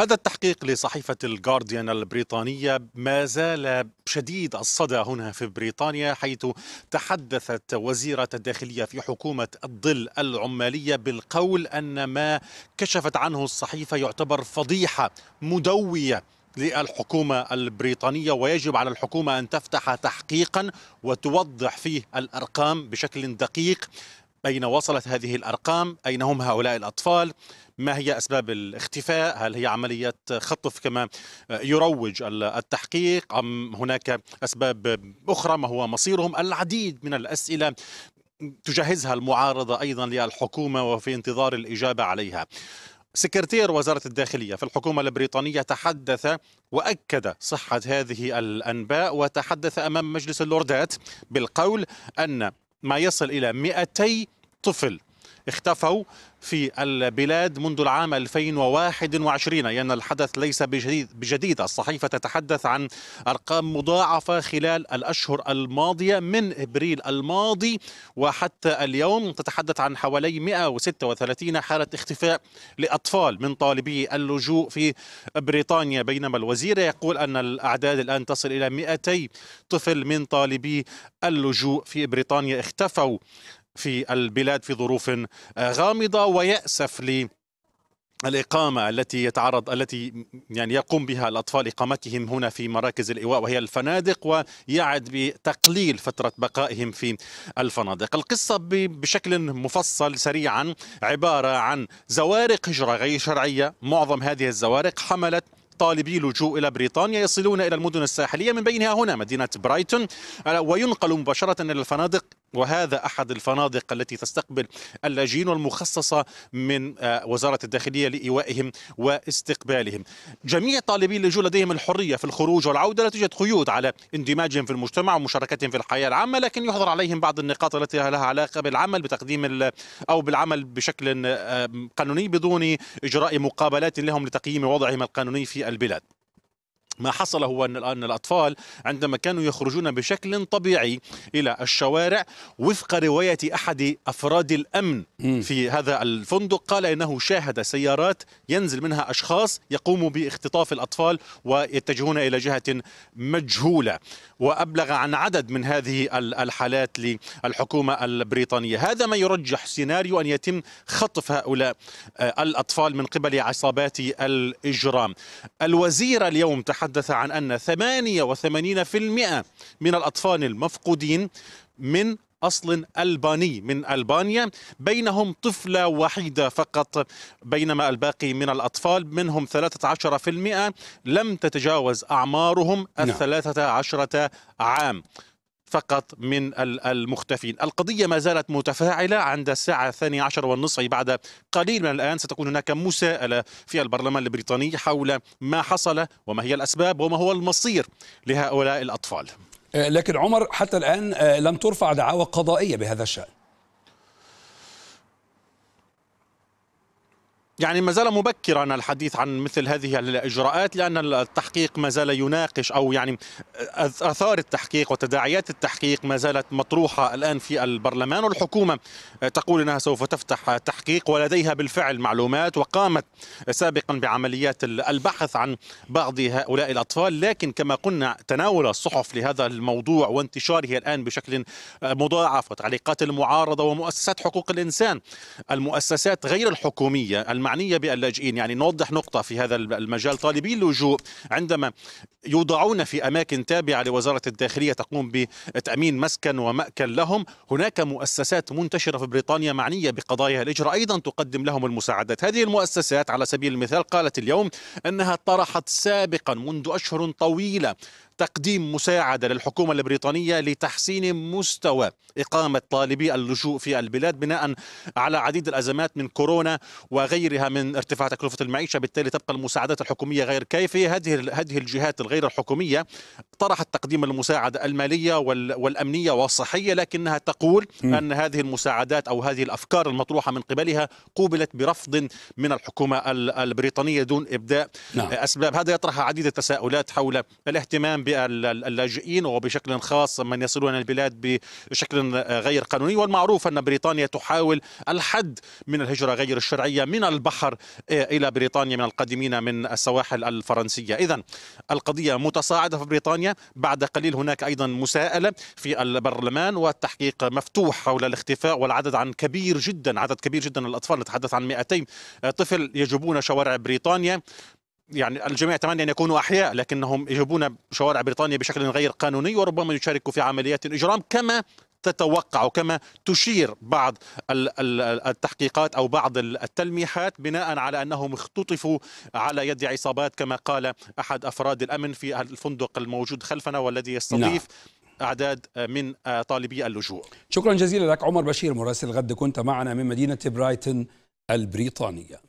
هذا التحقيق لصحيفة الجارديان البريطانية ما زال شديد الصدى هنا في بريطانيا حيث تحدثت وزيرة الداخلية في حكومة الظل العمالية بالقول أن ما كشفت عنه الصحيفة يعتبر فضيحة مدوية للحكومة البريطانية ويجب على الحكومة أن تفتح تحقيقا وتوضح فيه الأرقام بشكل دقيق أين وصلت هذه الأرقام أين هم هؤلاء الأطفال ما هي أسباب الاختفاء هل هي عملية خطف كما يروج التحقيق أم هناك أسباب أخرى ما هو مصيرهم العديد من الأسئلة تجهزها المعارضة أيضا للحكومة وفي انتظار الإجابة عليها سكرتير وزارة الداخلية في الحكومة البريطانية تحدث وأكد صحة هذه الأنباء وتحدث أمام مجلس اللوردات بالقول أن ما يصل إلى 200 طفل اختفوا في البلاد منذ العام 2021 لأن يعني الحدث ليس بجديد, بجديد الصحيفة تتحدث عن أرقام مضاعفة خلال الأشهر الماضية من إبريل الماضي وحتى اليوم تتحدث عن حوالي 136 حالة اختفاء لأطفال من طالبي اللجوء في بريطانيا بينما الوزير يقول أن الأعداد الآن تصل إلى 200 طفل من طالبي اللجوء في بريطانيا اختفوا في البلاد في ظروف آه، غامضة ويأسف لي الإقامة التي يتعرض التي يعني يقوم بها الأطفال إقامتهم هنا في مراكز الإيواء وهي الفنادق ويعد بتقليل فترة بقائهم في الفنادق القصة بشكل مفصل سريعا عبارة عن زوارق هجرة غير شرعية معظم هذه الزوارق حملت طالبي لجوء إلى بريطانيا يصلون إلى المدن الساحلية من بينها هنا مدينة برايتون آه، وينقلوا مباشرة إلى الفنادق وهذا أحد الفنادق التي تستقبل اللاجئين والمخصصة من آه، وزارة الداخلية لإيوائهم واستقبالهم جميع طالبي اللجوء لديهم الحرية في الخروج والعودة لا توجد قيود على اندماجهم في المجتمع ومشاركتهم في الحياة العامة لكن يحظر عليهم بعض النقاط التي لها علاقة بالعمل بتقديم أو بالعمل بشكل آه، قانوني بدون إجراء مقابلات لهم لتقييم وضعهم القانوني في البلاد ما حصل هو أن الآن الأطفال عندما كانوا يخرجون بشكل طبيعي إلى الشوارع وفق رواية أحد أفراد الأمن في هذا الفندق قال إنه شاهد سيارات ينزل منها أشخاص يقوموا باختطاف الأطفال ويتجهون إلى جهة مجهولة وأبلغ عن عدد من هذه الحالات للحكومة البريطانية هذا ما يرجح سيناريو أن يتم خطف هؤلاء آه، الأطفال من قبل عصابات الإجرام الوزير اليوم تحدث تحدث عن أن 88% من الأطفال المفقودين من أصل ألباني من ألبانيا بينهم طفلة وحيدة فقط بينما الباقي من الأطفال منهم 13% لم تتجاوز أعمارهم نعم. الثلاثة عشرة عام فقط من المختفين القضية ما زالت متفاعلة عند الساعة الثانية عشر والنصف بعد قليل من الآن ستكون هناك مساءلة في البرلمان البريطاني حول ما حصل وما هي الأسباب وما هو المصير لهؤلاء الأطفال آه، لكن عمر حتى الآن آه، لم ترفع دعاوى قضائية بهذا الشأن يعني ما زال مبكرا الحديث عن مثل هذه الاجراءات لان التحقيق ما زال يناقش او يعني اثار التحقيق وتداعيات التحقيق ما زالت مطروحه الان في البرلمان والحكومه تقول انها سوف تفتح تحقيق ولديها بالفعل معلومات وقامت سابقا بعمليات البحث عن بعض هؤلاء الاطفال لكن كما قلنا تناول الصحف لهذا الموضوع وانتشاره الان بشكل مضاعف وتعليقات المعارضه ومؤسسات حقوق الانسان المؤسسات غير الحكوميه المعنية باللاجئين يعني نوضح نقطة في هذا المجال طالبي اللجوء عندما يوضعون في أماكن تابعة لوزارة الداخلية تقوم بتأمين مسكن ومأكل لهم هناك مؤسسات منتشرة في بريطانيا معنية بقضايا الإجراء أيضا تقدم لهم المساعدات هذه المؤسسات على سبيل المثال قالت اليوم أنها طرحت سابقا منذ أشهر طويلة تقديم مساعدة للحكومة البريطانية لتحسين مستوى إقامة طالبي اللجوء في البلاد بناء على عديد الأزمات من كورونا وغيرها من ارتفاع تكلفة المعيشة بالتالي تبقى المساعدات الحكومية غير كافية هذه هذه الجهات الغير الحكومية طرحت تقديم المساعدة المالية والأمنية والصحية لكنها تقول أن هذه المساعدات أو هذه الأفكار المطروحة من قبلها قوبلت برفض من الحكومة البريطانية دون إبداء نعم. أسباب هذا يطرح عديد التساؤلات حول الاهتمام باللاجئين اللاجئين وبشكل خاص من يصلون البلاد بشكل غير قانوني والمعروف أن بريطانيا تحاول الحد من الهجرة غير الشرعية من البحر آه، إلى بريطانيا من القادمين من السواحل الفرنسية إذا القضية متصاعدة في بريطانيا بعد قليل هناك أيضا مساءلة في البرلمان والتحقيق مفتوح حول الاختفاء والعدد عن كبير جدا عدد كبير جدا الأطفال نتحدث عن 200 طفل يجبون شوارع بريطانيا يعني الجميع يتمنى ان يكونوا احياء لكنهم يجبون شوارع بريطانيا بشكل غير قانوني وربما يشاركوا في عمليات اجرام كما تتوقع وكما تشير بعض التحقيقات او بعض التلميحات بناء على انهم اختطفوا على يد عصابات كما قال احد افراد الامن في الفندق الموجود خلفنا والذي يستضيف نعم. اعداد من آه، طالبي اللجوء. شكرا جزيلا لك عمر بشير مراسل غد كنت معنا من مدينه برايتن البريطانيه.